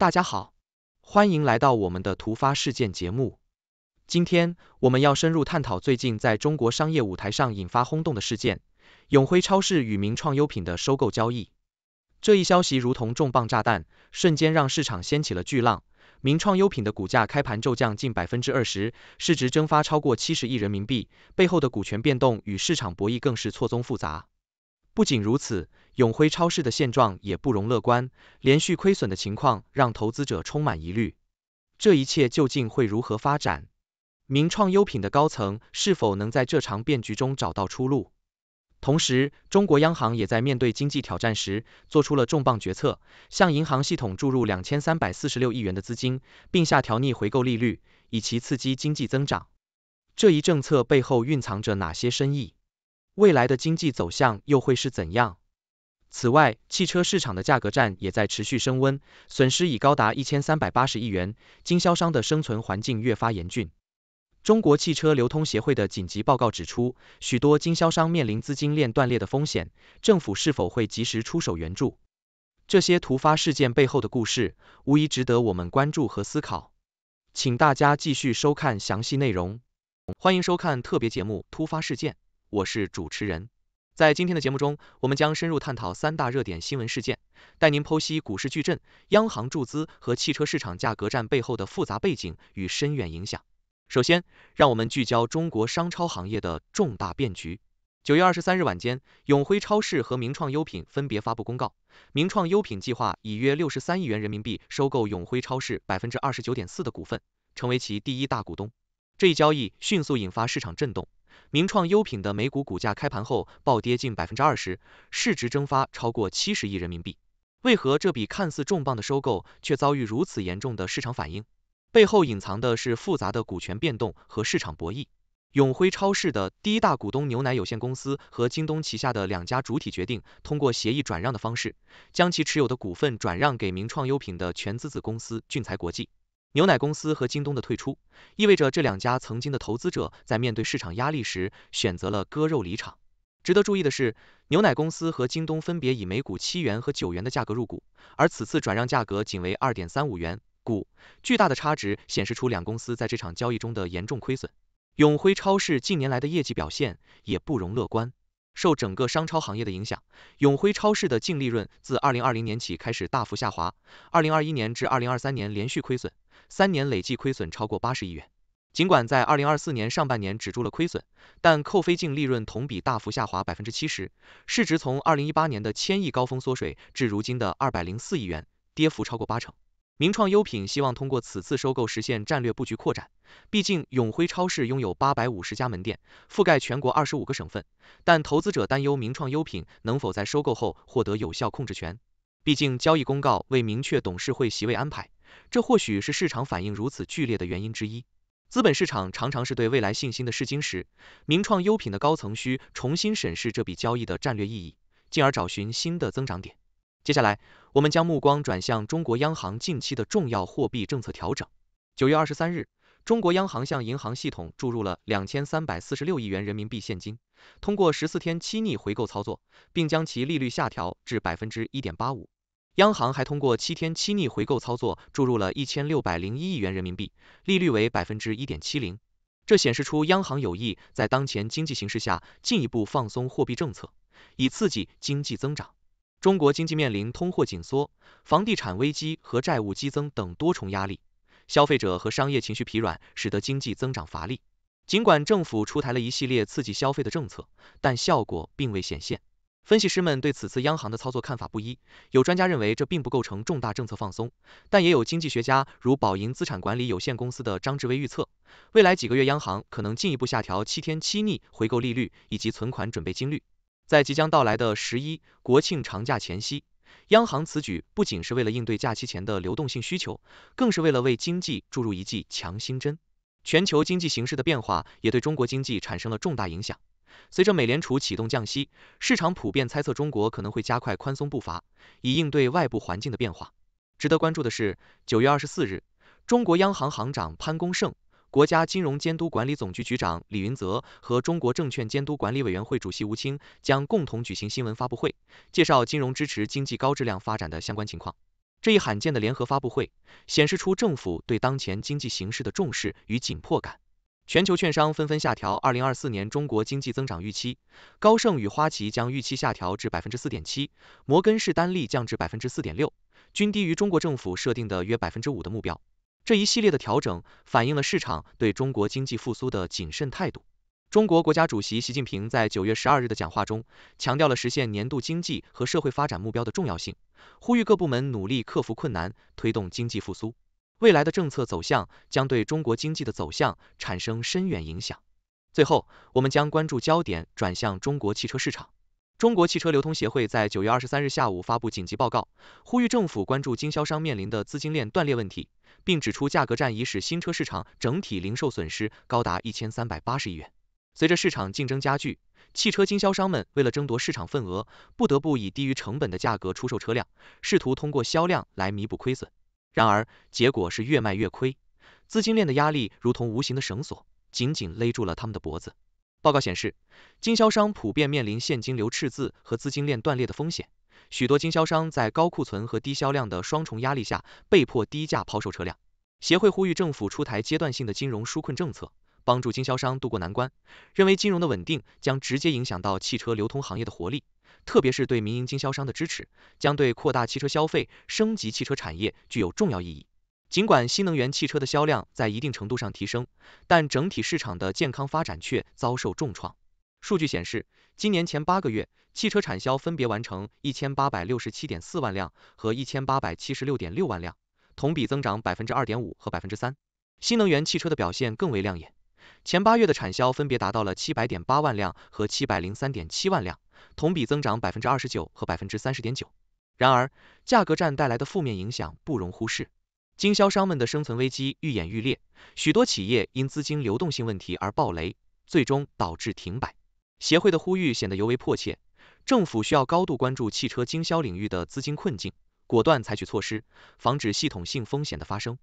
大家好，欢迎来到我们的突发事件节目。今天我们要深入探讨最近在中国商业舞台上引发轰动的事件——永辉超市与名创优品的收购交易。这一消息如同重磅炸弹，瞬间让市场掀起了巨浪。名创优品的股价开盘骤降近百分之二十，市值蒸发超过七十亿人民币。背后的股权变动与市场博弈更是错综复杂。不仅如此，永辉超市的现状也不容乐观，连续亏损的情况让投资者充满疑虑。这一切究竟会如何发展？名创优品的高层是否能在这场变局中找到出路？同时，中国央行也在面对经济挑战时做出了重磅决策，向银行系统注入两千三百四十六亿元的资金，并下调逆回购利率，以期刺激经济增长。这一政策背后蕴藏着哪些深意？未来的经济走向又会是怎样？此外，汽车市场的价格战也在持续升温，损失已高达一千三百八十亿元，经销商的生存环境越发严峻。中国汽车流通协会的紧急报告指出，许多经销商面临资金链断裂的风险，政府是否会及时出手援助？这些突发事件背后的故事，无疑值得我们关注和思考。请大家继续收看详细内容。欢迎收看特别节目《突发事件》。我是主持人，在今天的节目中，我们将深入探讨三大热点新闻事件，带您剖析股市巨震、央行注资和汽车市场价格战背后的复杂背景与深远影响。首先，让我们聚焦中国商超行业的重大变局。九月二十三日晚间，永辉超市和名创优品分别发布公告，名创优品计划以约六十三亿元人民币收购永辉超市百分之二十九点四的股份，成为其第一大股东。这一交易迅速引发市场震动。名创优品的美股股价开盘后暴跌近百分之二十，市值蒸发超过七十亿人民币。为何这笔看似重磅的收购却遭遇如此严重的市场反应？背后隐藏的是复杂的股权变动和市场博弈。永辉超市的第一大股东牛奶有限公司和京东旗下的两家主体决定通过协议转让的方式，将其持有的股份转让给名创优品的全资子公司俊才国际。牛奶公司和京东的退出，意味着这两家曾经的投资者在面对市场压力时选择了割肉离场。值得注意的是，牛奶公司和京东分别以每股七元和九元的价格入股，而此次转让价格仅为二点三五元股，巨大的差值显示出两公司在这场交易中的严重亏损。永辉超市近年来的业绩表现也不容乐观，受整个商超行业的影响，永辉超市的净利润自二零二零年起开始大幅下滑，二零二一年至二零二三年连续亏损。三年累计亏损超过八十亿元，尽管在二零二四年上半年止住了亏损，但扣非净利润同比大幅下滑百分之七十，市值从二零一八年的千亿高峰缩水至如今的二百零四亿元，跌幅超过八成。名创优品希望通过此次收购实现战略布局扩展，毕竟永辉超市拥有八百五十家门店，覆盖全国二十五个省份，但投资者担忧名创优品能否在收购后获得有效控制权，毕竟交易公告未明确董事会席位安排。这或许是市场反应如此剧烈的原因之一。资本市场常常是对未来信心的试金石，名创优品的高层需重新审视这笔交易的战略意义，进而找寻新的增长点。接下来，我们将目光转向中国央行近期的重要货币政策调整。九月二十三日，中国央行向银行系统注入了两千三百四十六亿元人民币现金，通过十四天期逆回购操作，并将其利率下调至百分之一点八五。央行还通过七天七逆回购操作注入了一千六百零一亿元人民币，利率为百分之一点七零。这显示出央行有意在当前经济形势下进一步放松货币政策，以刺激经济增长。中国经济面临通货紧缩、房地产危机和债务激增等多重压力，消费者和商业情绪疲软，使得经济增长乏力。尽管政府出台了一系列刺激消费的政策，但效果并未显现。分析师们对此次央行的操作看法不一，有专家认为这并不构成重大政策放松，但也有经济学家如宝盈资产管理有限公司的张志威预测，未来几个月央行可能进一步下调七天期逆回购利率以及存款准备金率。在即将到来的十一国庆长假前夕，央行此举不仅是为了应对假期前的流动性需求，更是为了为经济注入一剂强心针。全球经济形势的变化也对中国经济产生了重大影响。随着美联储启动降息，市场普遍猜测中国可能会加快宽松步伐，以应对外部环境的变化。值得关注的是，九月二十四日，中国央行行长潘功胜、国家金融监督管理总局局长李云泽和中国证券监督管理委员会主席吴清将共同举行新闻发布会，介绍金融支持经济高质量发展的相关情况。这一罕见的联合发布会，显示出政府对当前经济形势的重视与紧迫感。全球券商纷纷下调二零二四年中国经济增长预期，高盛与花旗将预期下调至百分之四点七，摩根士丹利降至百分之四点六，均低于中国政府设定的约百分之五的目标。这一系列的调整反映了市场对中国经济复苏的谨慎态度。中国国家主席习近平在九月十二日的讲话中，强调了实现年度经济和社会发展目标的重要性，呼吁各部门努力克服困难，推动经济复苏。未来的政策走向将对中国经济的走向产生深远影响。最后，我们将关注焦点转向中国汽车市场。中国汽车流通协会在九月二十三日下午发布紧急报告，呼吁政府关注经销商面临的资金链断裂问题，并指出价格战已使新车市场整体零售损失高达一千三百八十亿元。随着市场竞争加剧，汽车经销商们为了争夺市场份额，不得不以低于成本的价格出售车辆，试图通过销量来弥补亏损。然而，结果是越卖越亏，资金链的压力如同无形的绳索，紧紧勒住了他们的脖子。报告显示，经销商普遍面临现金流赤字和资金链断裂的风险，许多经销商在高库存和低销量的双重压力下，被迫低价抛售车辆。协会呼吁政府出台阶段性的金融纾困政策，帮助经销商渡过难关，认为金融的稳定将直接影响到汽车流通行业的活力。特别是对民营经销商的支持，将对扩大汽车消费、升级汽车产业具有重要意义。尽管新能源汽车的销量在一定程度上提升，但整体市场的健康发展却遭受重创。数据显示，今年前八个月，汽车产销分别完成一千八百六十七点四万辆和一千八百七十六点六万辆，同比增长百分之二点五和百分之三。新能源汽车的表现更为亮眼。前八月的产销分别达到了七百点八万辆和七百零三点七万辆，同比增长百分之二十九和百分之三十点九。然而，价格战带来的负面影响不容忽视，经销商们的生存危机愈演愈烈，许多企业因资金流动性问题而暴雷，最终导致停摆。协会的呼吁显得尤为迫切，政府需要高度关注汽车经销领域的资金困境，果断采取措施，防止系统性风险的发生。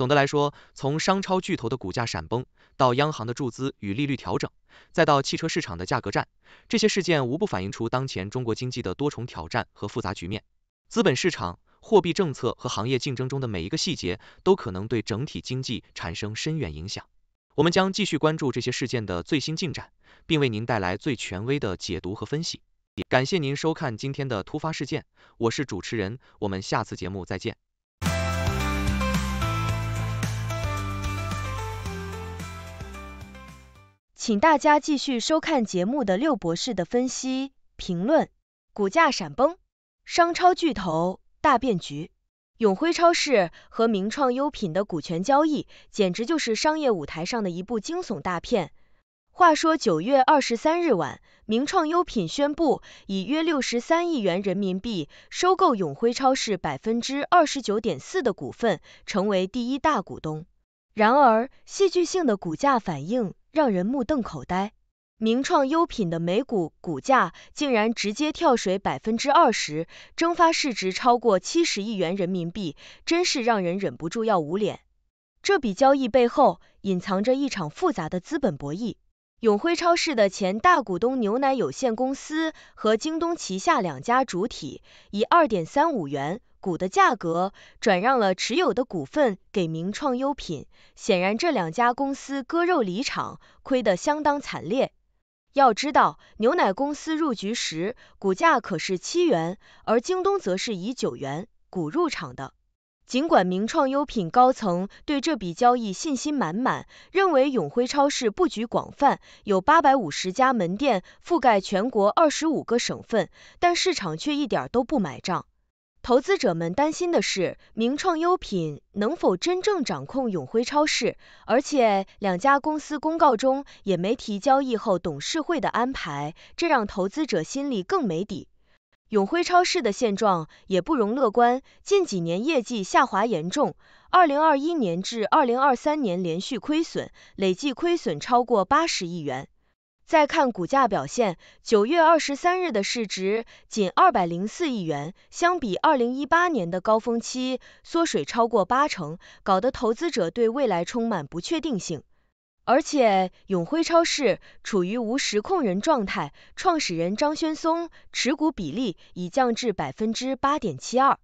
总的来说，从商超巨头的股价闪崩，到央行的注资与利率调整，再到汽车市场的价格战，这些事件无不反映出当前中国经济的多重挑战和复杂局面。资本市场、货币政策和行业竞争中的每一个细节，都可能对整体经济产生深远影响。我们将继续关注这些事件的最新进展，并为您带来最权威的解读和分析。感谢您收看今天的突发事件，我是主持人，我们下次节目再见。请大家继续收看节目的六博士的分析评论。股价闪崩，商超巨头大变局，永辉超市和名创优品的股权交易，简直就是商业舞台上的一部惊悚大片。话说九月二十三日晚，名创优品宣布以约六十三亿元人民币收购永辉超市百分之二十九点四的股份，成为第一大股东。然而，戏剧性的股价反应。让人目瞪口呆，名创优品的每股股价竟然直接跳水百分之二十，蒸发市值超过七十亿元人民币，真是让人忍不住要捂脸。这笔交易背后隐藏着一场复杂的资本博弈。永辉超市的前大股东牛奶有限公司和京东旗下两家主体，以二点三五元股的价格转让了持有的股份给名创优品。显然，这两家公司割肉离场，亏得相当惨烈。要知道，牛奶公司入局时股价可是七元，而京东则是以九元股入场的。尽管名创优品高层对这笔交易信心满满，认为永辉超市布局广泛，有八百五十家门店覆盖全国二十五个省份，但市场却一点都不买账。投资者们担心的是，名创优品能否真正掌控永辉超市，而且两家公司公告中也没提交易后董事会的安排，这让投资者心里更没底。永辉超市的现状也不容乐观，近几年业绩下滑严重，2021年至2023年连续亏损，累计亏损超过八十亿元。再看股价表现，9月23日的市值仅204亿元，相比2018年的高峰期缩水超过八成，搞得投资者对未来充满不确定性。而且永辉超市处于无实控人状态，创始人张轩松持股比例已降至百分之八点七二。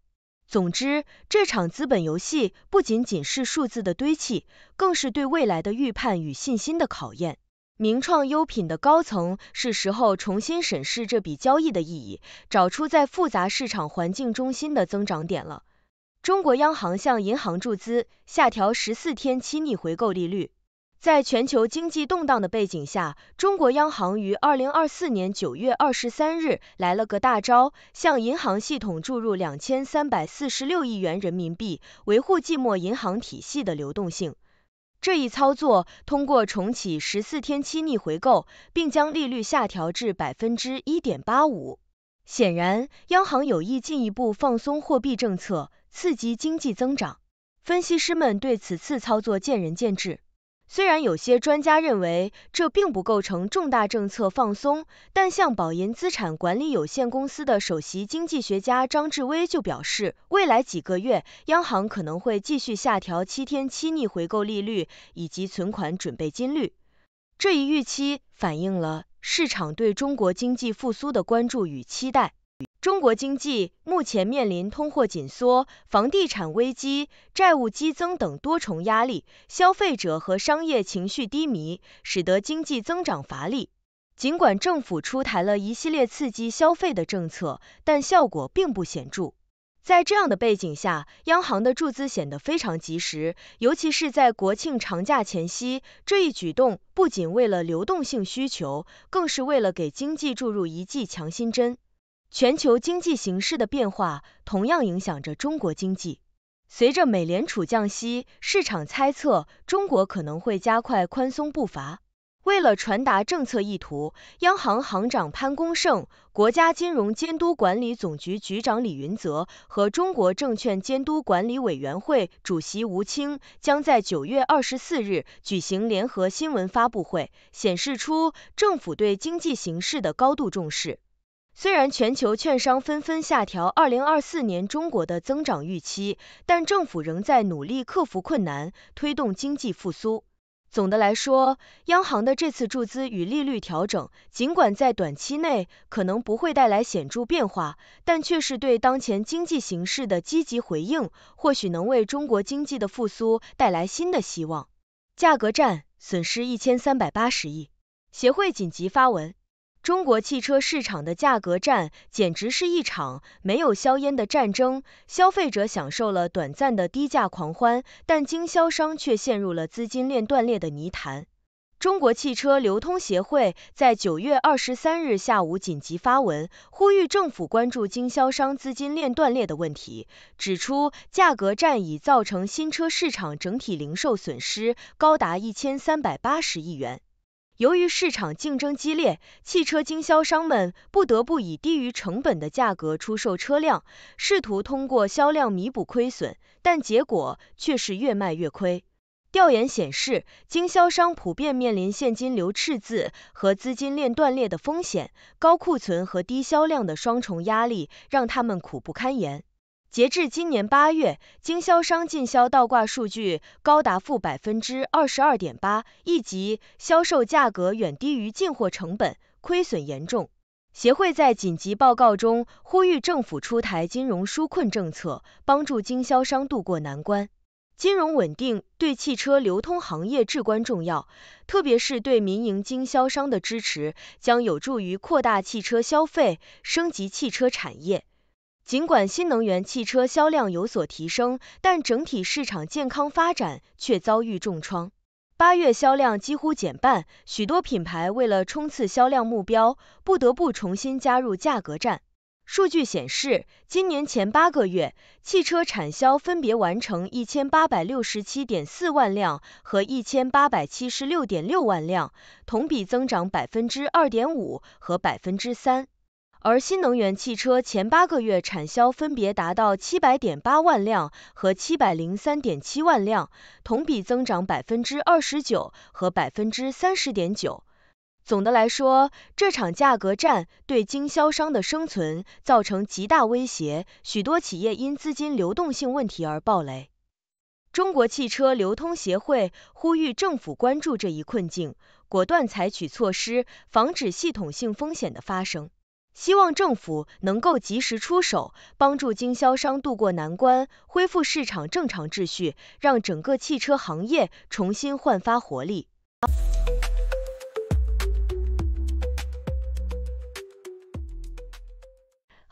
总之，这场资本游戏不仅仅是数字的堆砌，更是对未来的预判与信心的考验。名创优品的高层是时候重新审视这笔交易的意义，找出在复杂市场环境中心的增长点了。中国央行向银行注资，下调十四天期逆回购利率。在全球经济动荡的背景下，中国央行于二零二四年九月二十三日来了个大招，向银行系统注入两千三百四十六亿元人民币，维护季末银行体系的流动性。这一操作通过重启十四天期逆回购，并将利率下调至百分之一点八五。显然，央行有意进一步放松货币政策，刺激经济增长。分析师们对此次操作见仁见智。虽然有些专家认为这并不构成重大政策放松，但像宝银资产管理有限公司的首席经济学家张志威就表示，未来几个月央行可能会继续下调七天期逆回购利率以及存款准备金率。这一预期反映了市场对中国经济复苏的关注与期待。中国经济目前面临通货紧缩、房地产危机、债务激增等多重压力，消费者和商业情绪低迷，使得经济增长乏力。尽管政府出台了一系列刺激消费的政策，但效果并不显著。在这样的背景下，央行的注资显得非常及时，尤其是在国庆长假前夕，这一举动不仅为了流动性需求，更是为了给经济注入一剂强心针。全球经济形势的变化同样影响着中国经济。随着美联储降息，市场猜测中国可能会加快宽松步伐。为了传达政策意图，央行行长潘功胜、国家金融监督管理总局局长李云泽和中国证券监督管理委员会主席吴清将在九月二十四日举行联合新闻发布会，显示出政府对经济形势的高度重视。虽然全球券商纷纷下调2024年中国的增长预期，但政府仍在努力克服困难，推动经济复苏。总的来说，央行的这次注资与利率调整，尽管在短期内可能不会带来显著变化，但却是对当前经济形势的积极回应，或许能为中国经济的复苏带来新的希望。价格战损失1380亿，协会紧急发文。中国汽车市场的价格战简直是一场没有硝烟的战争，消费者享受了短暂的低价狂欢，但经销商却陷入了资金链断裂的泥潭。中国汽车流通协会在九月二十三日下午紧急发文，呼吁政府关注经销商资金链断裂的问题，指出价格战已造成新车市场整体零售损失高达一千三百八十亿元。由于市场竞争激烈，汽车经销商们不得不以低于成本的价格出售车辆，试图通过销量弥补亏损，但结果却是越卖越亏。调研显示，经销商普遍面临现金流赤字和资金链断裂的风险，高库存和低销量的双重压力让他们苦不堪言。截至今年八月，经销商进销倒挂数据高达负百分之二十二点八，以及销售价格远低于进货成本，亏损严重。协会在紧急报告中呼吁政府出台金融纾困政策，帮助经销商渡过难关。金融稳定对汽车流通行业至关重要，特别是对民营经销商的支持，将有助于扩大汽车消费，升级汽车产业。尽管新能源汽车销量有所提升，但整体市场健康发展却遭遇重创。八月销量几乎减半，许多品牌为了冲刺销量目标，不得不重新加入价格战。数据显示，今年前八个月，汽车产销分别完成一千八百六十七点四万辆和一千八百七十六点六万辆，同比增长百分之二点五和百分之三。而新能源汽车前八个月产销分别达到七百点八万辆和七百零三点七万辆，同比增长百分之二十九和百分之三十点九。总的来说，这场价格战对经销商的生存造成极大威胁，许多企业因资金流动性问题而暴雷。中国汽车流通协会呼吁政府关注这一困境，果断采取措施，防止系统性风险的发生。希望政府能够及时出手，帮助经销商渡过难关，恢复市场正常秩序，让整个汽车行业重新焕发活力。